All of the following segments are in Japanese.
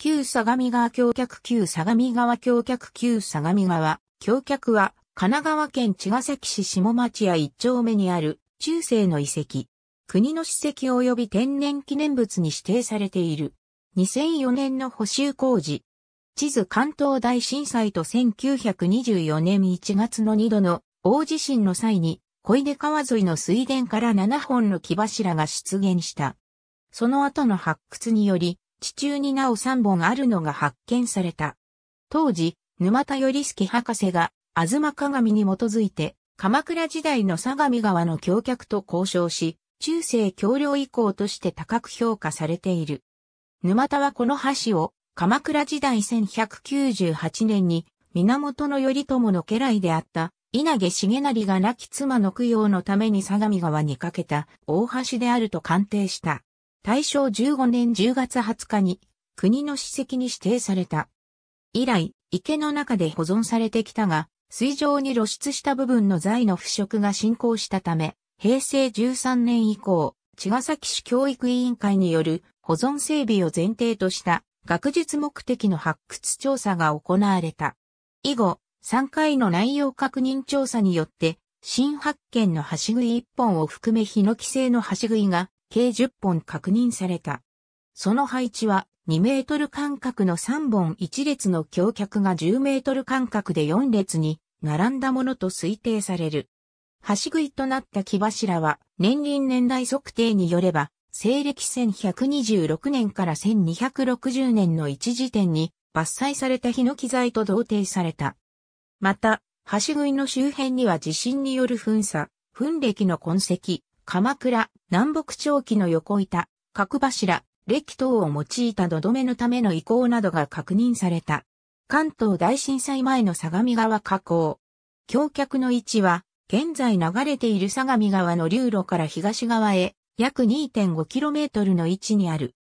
旧相模川橋脚旧相模川橋脚旧相模川橋脚は神奈川県茅ヶ崎市下町屋一丁目にある中世の遺跡。国の史跡及び天然記念物に指定されている。2004年の補修工事。地図関東大震災と1924年1月の2度の大地震の際に小出川沿いの水田から7本の木柱が出現した。その後の発掘により、地中になお3本あるのが発見された。当時、沼田頼き博士が、東鏡に基づいて、鎌倉時代の相模川の橋脚と交渉し、中世橋梁以降として高く評価されている。沼田はこの橋を、鎌倉時代1198年に、源頼朝の家来であった、稲毛重成が亡き妻の供養のために相模川にかけた大橋であると鑑定した。大正15年10月20日に国の史跡に指定された。以来、池の中で保存されてきたが、水上に露出した部分の材の腐食が進行したため、平成13年以降、茅ヶ崎市教育委員会による保存整備を前提とした学術目的の発掘調査が行われた。以後、3回の内容確認調査によって、新発見の橋杭1本を含め日の規製の橋杭が計10本確認された。その配置は2メートル間隔の3本1列の橋脚が10メートル間隔で4列に並んだものと推定される。橋食いとなった木柱は年輪年代測定によれば、西暦1126年から1260年の一時点に伐採されたヒノキ材と同定された。また、橋食いの周辺には地震による噴砂、噴歴の痕跡、鎌倉、南北朝期の横板、角柱、歴等を用いた土留めのための遺構などが確認された。関東大震災前の相模川河口。橋脚の位置は、現在流れている相模川の流路から東側へ、約 2.5km の位置にある。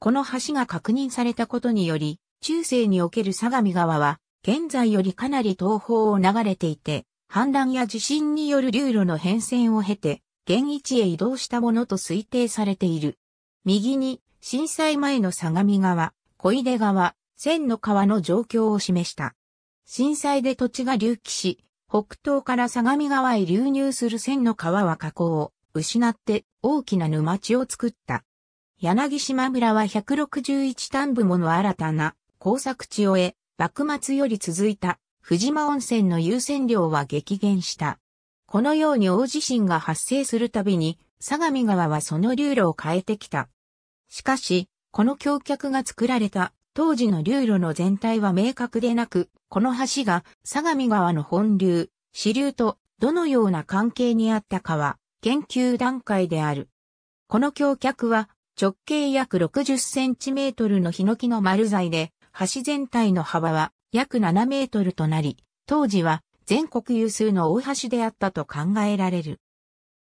この橋が確認されたことにより、中世における相模川は、現在よりかなり東方を流れていて、氾濫や地震による流路の変遷を経て、現位置へ移動したものと推定されている。右に、震災前の相模川、小出川、千の川の状況を示した。震災で土地が隆起し、北東から相模川へ流入する千の川は河口を失って大きな沼地を作った。柳島村は161端部もの新たな工作地を得、幕末より続いた藤間温泉の優先量は激減した。このように大地震が発生するたびに、相模川はその流路を変えてきた。しかし、この橋脚が作られた当時の流路の全体は明確でなく、この橋が相模川の本流、支流とどのような関係にあったかは研究段階である。この橋脚は直径約60センチメートルのヒノキの丸材で、橋全体の幅は約7メートルとなり、当時は全国有数の大橋であったと考えられる。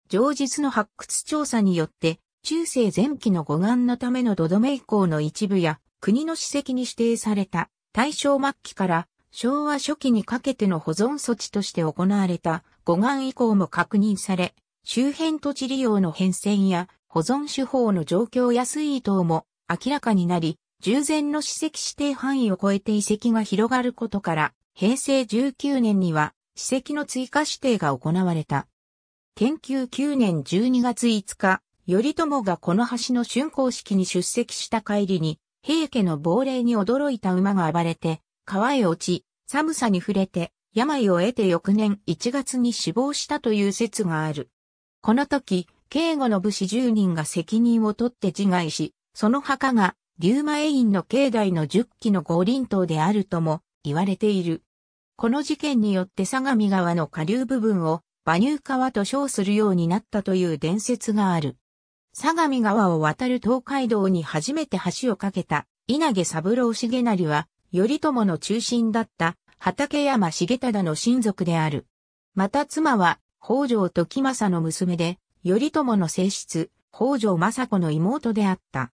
上日の発掘調査によって、中世前期の護岸のための土留遺構の一部や、国の史跡に指定された、大正末期から昭和初期にかけての保存措置として行われた護岸遺構も確認され、周辺土地利用の変遷や保存手法の状況や推移等も明らかになり、従前の史跡指定範囲を超えて遺跡が広がることから、平成19年には、史跡の追加指定が行われた。研究9年12月5日、頼朝がこの橋の竣工式に出席した帰りに、平家の亡霊に驚いた馬が暴れて、川へ落ち、寒さに触れて、病を得て翌年1月に死亡したという説がある。この時、警護の武士10人が責任を取って自害し、その墓が、龍馬衛院の境内の10基の五輪塔であるとも言われている。この事件によって相模川の下流部分を馬乳川と称するようになったという伝説がある。相模川を渡る東海道に初めて橋を架けた稲毛三郎重成は、頼朝の中心だった畠山重忠の親族である。また妻は、北条時政の娘で、頼朝の正室、北条政子の妹であった。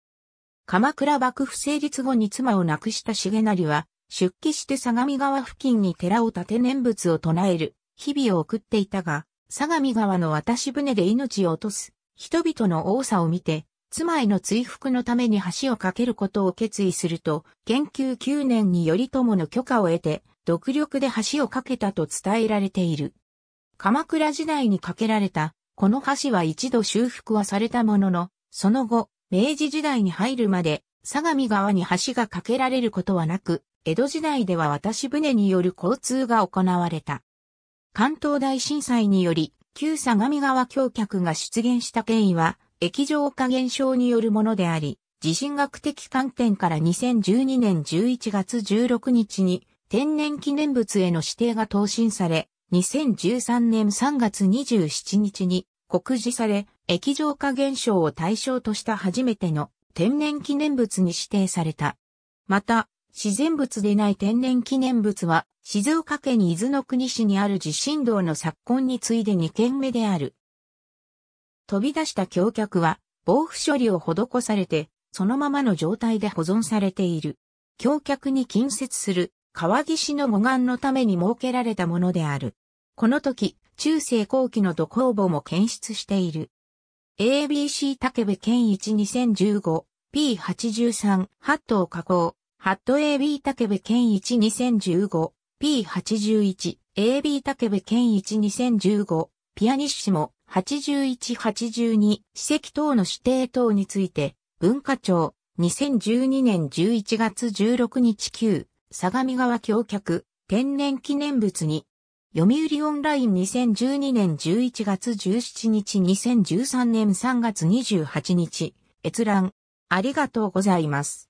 鎌倉幕府成立後に妻を亡くした重成は、出家して相模川付近に寺を建て念仏を唱える、日々を送っていたが、相模川の渡し船で命を落とす、人々の多さを見て、妻への追服のために橋を架けることを決意すると、研究9年に頼朝の許可を得て、独力で橋を架けたと伝えられている。鎌倉時代に架けられた、この橋は一度修復はされたものの、その後、明治時代に入るまで、相模川に橋が架けられることはなく、江戸時代では渡し船による交通が行われた。関東大震災により、旧相模川橋脚が出現した経緯は、液状化現象によるものであり、地震学的観点から2012年11月16日に天然記念物への指定が答申され、2013年3月27日に告示され、液状化現象を対象とした初めての天然記念物に指定された。また、自然物でない天然記念物は、静岡県伊豆の国市にある地震道の昨今に次いで2件目である。飛び出した橋脚は、防腐処理を施されて、そのままの状態で保存されている。橋脚に近接する川岸の護岸のために設けられたものである。この時、中世後期の土工房も検出している。ABC 竹部健一 2015P83 8を加工ハット AB 竹部健一 2015P81 AB 竹部健一2015ピアニッシモ8182史跡等の指定等について文化庁2012年11月16日旧相模川橋脚天然記念物に読売オンライン2012年11月17日2013年3月28日閲覧ありがとうございます。